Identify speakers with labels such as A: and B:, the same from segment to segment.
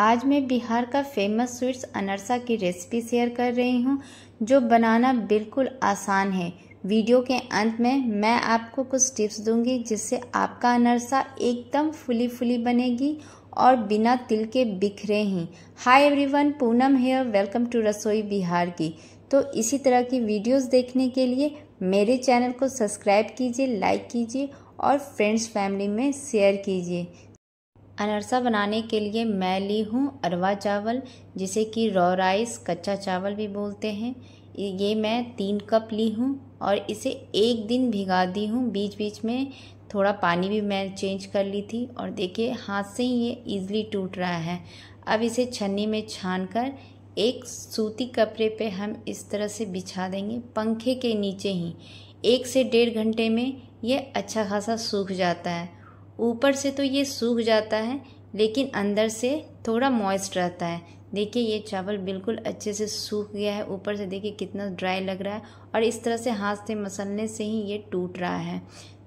A: आज मैं बिहार का फेमस स्वीट्स अनरसा की रेसिपी शेयर कर रही हूँ जो बनाना बिल्कुल आसान है वीडियो के अंत में मैं आपको कुछ टिप्स दूंगी जिससे आपका अनरसा एकदम फुली फुली बनेगी और बिना तिल के बिखरे ही hi everyone Poonam here welcome to Rasoi Bihar की तो इसी तरह की वीडियोस देखने के लिए मेरे चैनल को सब्सक्राइब कीजिए लाइक कीजिए और फ्रेंड्स फैमिली में शेयर कीजिए अनरसा बनाने के लिए मैं ली हूँ अरवा चावल जिसे कि रॉ राइस कच्चा चावल भी बोलते हैं ये मैं तीन कप ली हूँ और इसे एक दिन भिगा दी हूँ बीच बीच में थोड़ा पानी भी मैं चेंज कर ली थी और देखिए हाथ से ही ये ईज़िली टूट रहा है अब इसे छन्नी में छान कर एक सूती कपड़े पे हम इस तरह से बिछा देंगे पंखे के नीचे ही एक से डेढ़ घंटे में ये अच्छा खासा सूख जाता है ऊपर से तो ये सूख जाता है लेकिन अंदर से थोड़ा मॉइस्ट रहता है देखिए ये चावल बिल्कुल अच्छे से सूख गया है ऊपर से देखिए कितना ड्राई लग रहा है और इस तरह से हाथ से मसलने से ही ये टूट रहा है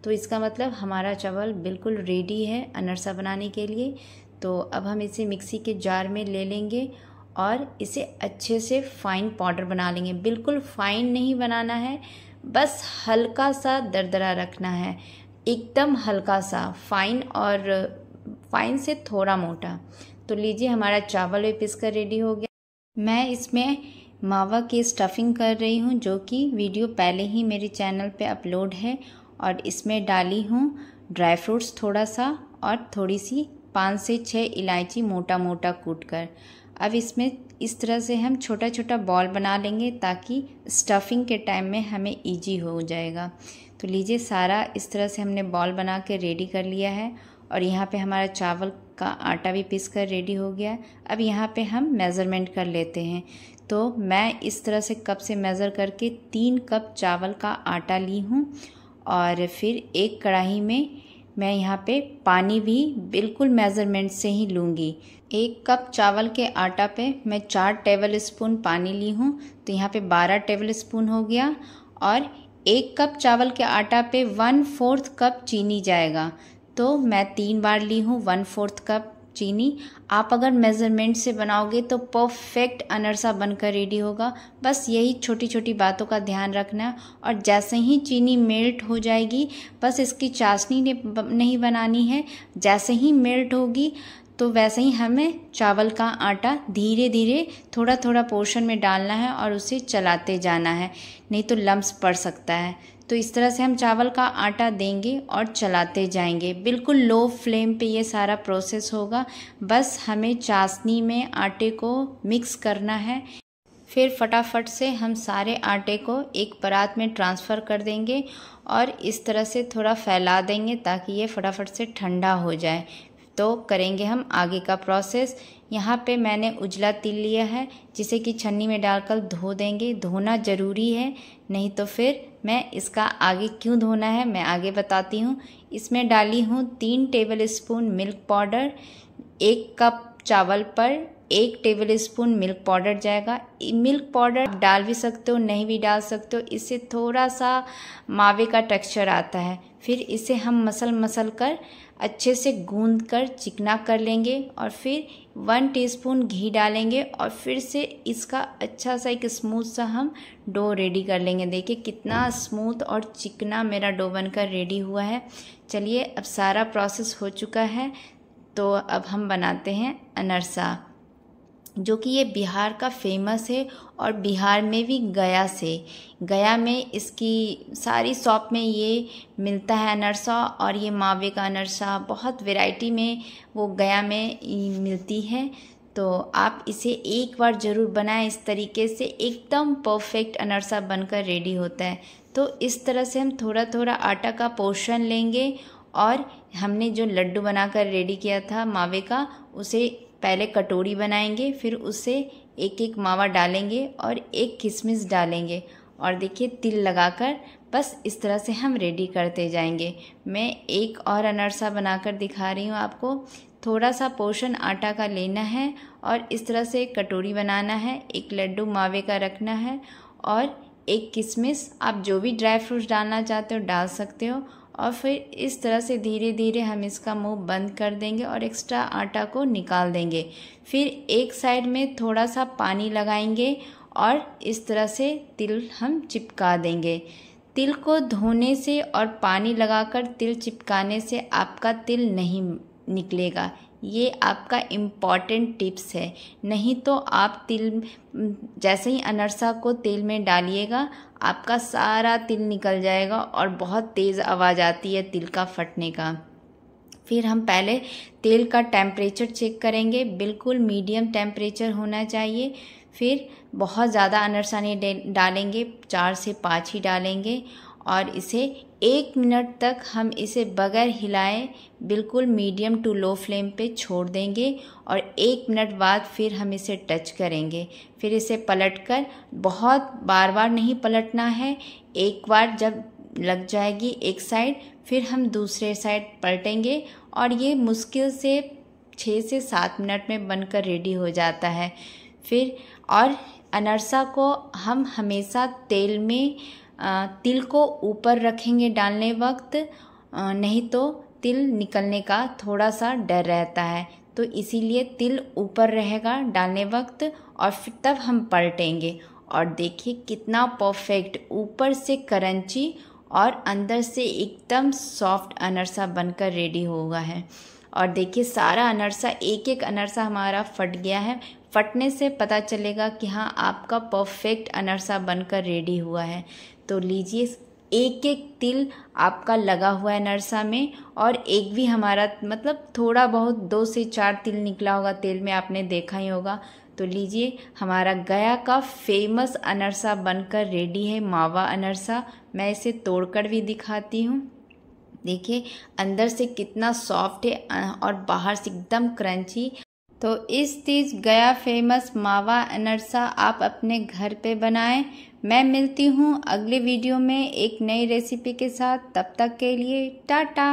A: तो इसका मतलब हमारा चावल बिल्कुल रेडी है अनरसा बनाने के लिए तो अब हम इसे मिक्सी के जार में ले लेंगे और इसे अच्छे से फाइन पाउडर बना लेंगे बिल्कुल फाइन नहीं बनाना है बस हल्का सा दरदरा रखना है एकदम हल्का सा फाइन और फाइन से थोड़ा मोटा तो लीजिए हमारा चावल भी पिस कर रेडी हो गया मैं इसमें मावा की स्टफिंग कर रही हूँ जो कि वीडियो पहले ही मेरे चैनल पे अपलोड है और इसमें डाली हूँ ड्राई फ्रूट्स थोड़ा सा और थोड़ी सी पाँच से छः इलायची मोटा मोटा कूट कर अब इसमें इस तरह से हम छोटा छोटा बॉल बना लेंगे ताकि स्टफिंग के टाइम में हमें इजी हो जाएगा तो लीजिए सारा इस तरह से हमने बॉल बना के रेडी कर लिया है और यहाँ पे हमारा चावल का आटा भी पीस कर रेडी हो गया अब यहाँ पे हम मेज़रमेंट कर लेते हैं तो मैं इस तरह से कप से मेज़र करके तीन कप चावल का आटा ली हूँ और फिर एक कढ़ाई में मैं यहाँ पे पानी भी बिल्कुल मेज़रमेंट से ही लूँगी एक कप चावल के आटा पे मैं चार टेबल स्पून पानी ली हूँ तो यहाँ पे बारह टेबल स्पून हो गया और एक कप चावल के आटा पे वन फोर्थ कप चीनी जाएगा तो मैं तीन बार ली हूँ वन फोर्थ कप चीनी आप अगर मेज़रमेंट से बनाओगे तो परफेक्ट अनरसा बनकर रेडी होगा बस यही छोटी छोटी बातों का ध्यान रखना है और जैसे ही चीनी मेल्ट हो जाएगी बस इसकी चाशनी नहीं बनानी है जैसे ही मेल्ट होगी तो वैसे ही हमें चावल का आटा धीरे धीरे थोड़ा थोड़ा पोर्शन में डालना है और उसे चलाते जाना है नहीं तो लम्ब पड़ सकता है तो इस तरह से हम चावल का आटा देंगे और चलाते जाएंगे बिल्कुल लो फ्लेम पे ये सारा प्रोसेस होगा बस हमें चाशनी में आटे को मिक्स करना है फिर फटाफट से हम सारे आटे को एक परात में ट्रांसफ़र कर देंगे और इस तरह से थोड़ा फैला देंगे ताकि ये फटाफट से ठंडा हो जाए तो करेंगे हम आगे का प्रोसेस यहाँ पे मैंने उजला तिल लिया है जिसे कि छन्नी में डालकर धो देंगे धोना ज़रूरी है नहीं तो फिर मैं इसका आगे क्यों धोना है मैं आगे बताती हूँ इसमें डाली हूँ तीन टेबल स्पून मिल्क पाउडर एक कप चावल पर एक टेबल स्पून मिल्क पाउडर जाएगा मिल्क पाउडर डाल भी सकते हो नहीं भी डाल सकते हो इससे थोड़ा सा मावे का टेक्सचर आता है फिर इसे हम मसल मसल कर अच्छे से गूंद कर चिकना कर लेंगे और फिर वन टीस्पून घी डालेंगे और फिर से इसका अच्छा सा एक स्मूथ सा हम डो रेडी कर लेंगे देखिए कितना स्मूथ और चिकना मेरा डो बनकर रेडी हुआ है चलिए अब सारा प्रोसेस हो चुका है तो अब हम बनाते हैं अनरसा जो कि ये बिहार का फेमस है और बिहार में भी गया से गया में इसकी सारी शॉप में ये मिलता है अनरसा और ये मावे का अनरसा बहुत वैरायटी में वो गया में मिलती है तो आप इसे एक बार ज़रूर बनाएं इस तरीके से एकदम परफेक्ट अनरसा बनकर रेडी होता है तो इस तरह से हम थोड़ा थोड़ा आटा का पोर्शन लेंगे और हमने जो लड्डू बनाकर रेडी किया था मावे का उसे पहले कटोरी बनाएंगे फिर उसे एक एक मावा डालेंगे और एक किशमिश डालेंगे और देखिए तिल लगाकर बस इस तरह से हम रेडी करते जाएंगे मैं एक और अनरसा बनाकर दिखा रही हूँ आपको थोड़ा सा पोषण आटा का लेना है और इस तरह से कटोरी बनाना है एक लड्डू मावे का रखना है और एक किशमिश आप जो भी ड्राई फ्रूट्स डालना चाहते हो डाल सकते हो और फिर इस तरह से धीरे धीरे हम इसका मुंह बंद कर देंगे और एक्स्ट्रा आटा को निकाल देंगे फिर एक साइड में थोड़ा सा पानी लगाएंगे और इस तरह से तिल हम चिपका देंगे तिल को धोने से और पानी लगाकर तिल चिपकाने से आपका तिल नहीं निकलेगा ये आपका इम्पॉर्टेंट टिप्स है नहीं तो आप तिल जैसे ही अनरसा को तेल में डालिएगा आपका सारा तिल निकल जाएगा और बहुत तेज़ आवाज़ आती है तिल का फटने का फिर हम पहले तेल का टेम्परेचर चेक करेंगे बिल्कुल मीडियम टेम्परेचर होना चाहिए फिर बहुत ज़्यादा अनरसा नहीं डालेंगे चार से पाँच ही डालेंगे और इसे एक मिनट तक हम इसे बगैर हिलाए बिल्कुल मीडियम टू लो फ्लेम पे छोड़ देंगे और एक मिनट बाद फिर हम इसे टच करेंगे फिर इसे पलटकर बहुत बार बार नहीं पलटना है एक बार जब लग जाएगी एक साइड फिर हम दूसरे साइड पलटेंगे और ये मुश्किल से छः से सात मिनट में बनकर रेडी हो जाता है फिर और अनरसा को हम हमेशा तेल में तिल को ऊपर रखेंगे डालने वक्त नहीं तो तिल निकलने का थोड़ा सा डर रहता है तो इसीलिए तिल ऊपर रहेगा डालने वक्त और फिर तब हम पलटेंगे और देखिए कितना परफेक्ट ऊपर से करंची और अंदर से एकदम सॉफ्ट अनरसा बनकर रेडी होगा है और देखिए सारा अनरसा एक एक अनरसा हमारा फट गया है फटने से पता चलेगा कि हाँ आपका परफेक्ट अनरसा बनकर रेडी हुआ है तो लीजिए एक एक तिल आपका लगा हुआ है नरसा में और एक भी हमारा मतलब थोड़ा बहुत दो से चार तिल निकला होगा तेल में आपने देखा ही होगा तो लीजिए हमारा गया का फेमस अनरसा बनकर रेडी है मावा अनरसा मैं इसे तोड़कर भी दिखाती हूँ देखिए अंदर से कितना सॉफ्ट है और बाहर से एकदम क्रंची तो इस तीज गया फेमस मावा अनरसा आप अपने घर पे बनाएं मैं मिलती हूँ अगले वीडियो में एक नई रेसिपी के साथ तब तक के लिए टाटा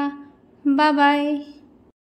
A: बाय बाय